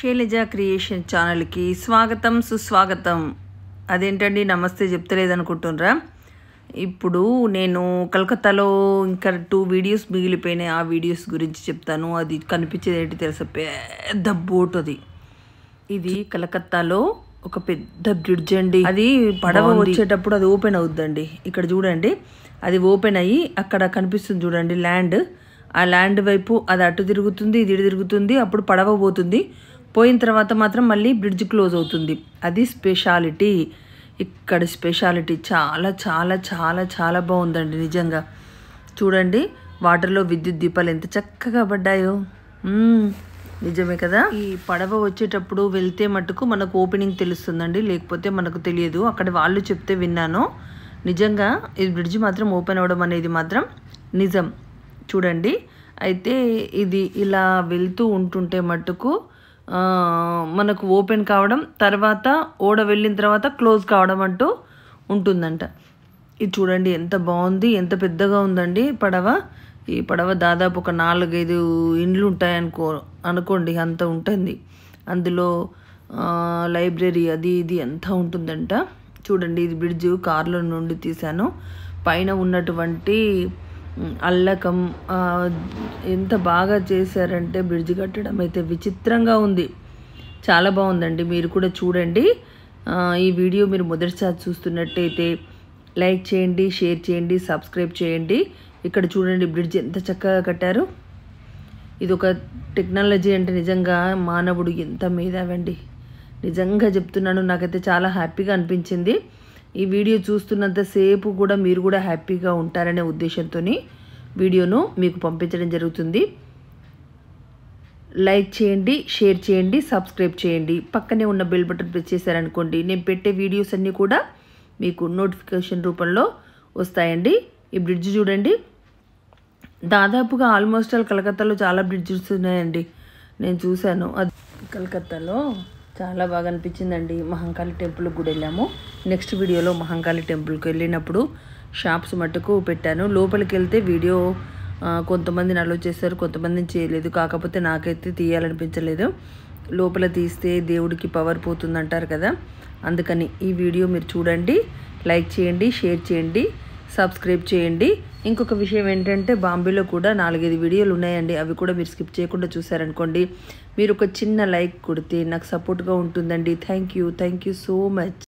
Shailaja creation ఛానల్కి స్వాగతం సుస్వాగతం అదేంటండి నమస్తే చెప్తలేదనుకుంటున్నారా ఇప్పుడు నేను కలకత్తాలో ఇంకా టూ వీడియోస్ మిగిలిపోయినాయి ఆ వీడియోస్ గురించి చెప్తాను అది కనిపించేది ఏంటి తెలుసా పెద్ద బోట్ అది ఇది కలకత్తాలో ఒక పెద్ద బ్రిడ్జ్ అండి అది పడవ వచ్చేటప్పుడు అది ఓపెన్ అవుద్దండి ఇక్కడ చూడండి అది ఓపెన్ అయ్యి అక్కడ కనిపిస్తుంది చూడండి ల్యాండ్ ఆ ల్యాండ్ వైపు అది అటు తిరుగుతుంది ఇది తిరుగుతుంది అప్పుడు పడవ పోతుంది పోయిన తర్వాత మాత్రం మళ్ళీ బ్రిడ్జ్ క్లోజ్ అవుతుంది అది స్పెషాలిటీ ఇక్కడ స్పెషాలిటీ చాలా చాలా చాలా చాలా బాగుందండి నిజంగా చూడండి వాటర్లో విద్యుత్ దీపాలు ఎంత చక్కగా పడ్డాయో నిజమే కదా ఈ పడవ వచ్చేటప్పుడు వెళ్తే మటుకు మనకు ఓపెనింగ్ తెలుస్తుందండి లేకపోతే మనకు తెలియదు అక్కడ వాళ్ళు చెప్తే విన్నాను నిజంగా ఈ బ్రిడ్జ్ మాత్రం ఓపెన్ అవ్వడం అనేది మాత్రం నిజం చూడండి అయితే ఇది ఇలా వెళ్తూ ఉంటుంటే మటుకు మనకు ఓపెన్ కావడం తర్వాత ఓడ వెళ్ళిన తర్వాత క్లోజ్ కావడం అంటూ ఉంటుందంట ఇది చూడండి ఎంత బాగుంది ఎంత పెద్దగా ఉందండి పడవ ఈ పడవ దాదాపు ఒక నాలుగైదు ఇండ్లు ఉంటాయనుకో అనుకోండి అంత ఉంటుంది అందులో లైబ్రరీ అది ఇది ఎంత ఉంటుందంట చూడండి ఇది బ్రిడ్జ్ కార్లో నుండి తీశాను పైన ఉన్నటువంటి అల్లకం ఎంత బాగా చేశారంటే బ్రిడ్జ్ కట్టడం అయితే విచిత్రంగా ఉంది చాలా బాగుందండి మీరు కూడా చూడండి ఈ వీడియో మీరు మొదటిసారి చూస్తున్నట్టయితే లైక్ చేయండి షేర్ చేయండి సబ్స్క్రైబ్ చేయండి ఇక్కడ చూడండి బ్రిడ్జ్ ఎంత చక్కగా కట్టారు ఇది ఒక టెక్నాలజీ అంటే నిజంగా మానవుడు ఎంత మేధావండి నిజంగా చెప్తున్నాను నాకైతే చాలా హ్యాపీగా అనిపించింది ఈ వీడియో చూస్తున్నంతసేపు కూడా మీరు కూడా హ్యాపీగా ఉంటారనే ఉద్దేశంతో వీడియోను మీకు పంపించడం జరుగుతుంది లైక్ చేయండి షేర్ చేయండి సబ్స్క్రైబ్ చేయండి పక్కనే ఉన్న బెల్ బటన్ ప్రెస్ చేశారనుకోండి నేను పెట్టే వీడియోస్ అన్నీ కూడా మీకు నోటిఫికేషన్ రూపంలో వస్తాయండి ఈ బ్రిడ్జ్ చూడండి దాదాపుగా ఆల్మోస్ట్ ఆల్ కలకత్తాలో చాలా బ్రిడ్జెస్ ఉన్నాయండి నేను చూశాను అది కలకత్తాలో చాలా బాగా అనిపించిందండి మహంకాళి టెంపుల్కి కూడా వెళ్ళాము నెక్స్ట్ వీడియోలో మహంకాళి టెంపుల్కి వెళ్ళినప్పుడు షాప్స్ మట్టుకు పెట్టాను లోపలికి వెళ్తే వీడియో కొంతమందిని అలో చేస్తారు కొంతమందిని చేయలేదు కాకపోతే నాకైతే తీయాలనిపించలేదు లోపల తీస్తే దేవుడికి పవర్ పోతుంది అంటారు కదా అందుకని ఈ వీడియో మీరు చూడండి లైక్ చేయండి షేర్ చేయండి సబ్స్క్రైబ్ చేయండి ఇంకొక విషయం ఏంటంటే బాంబేలో కూడా నాలుగైదు వీడియోలు ఉన్నాయండి అవి కూడా మీరు స్కిప్ చేయకుండా చూసారనుకోండి మీరు ఒక చిన్న లైక్ కొడితే నాకు సపోర్ట్గా ఉంటుందండి thank you thank you so much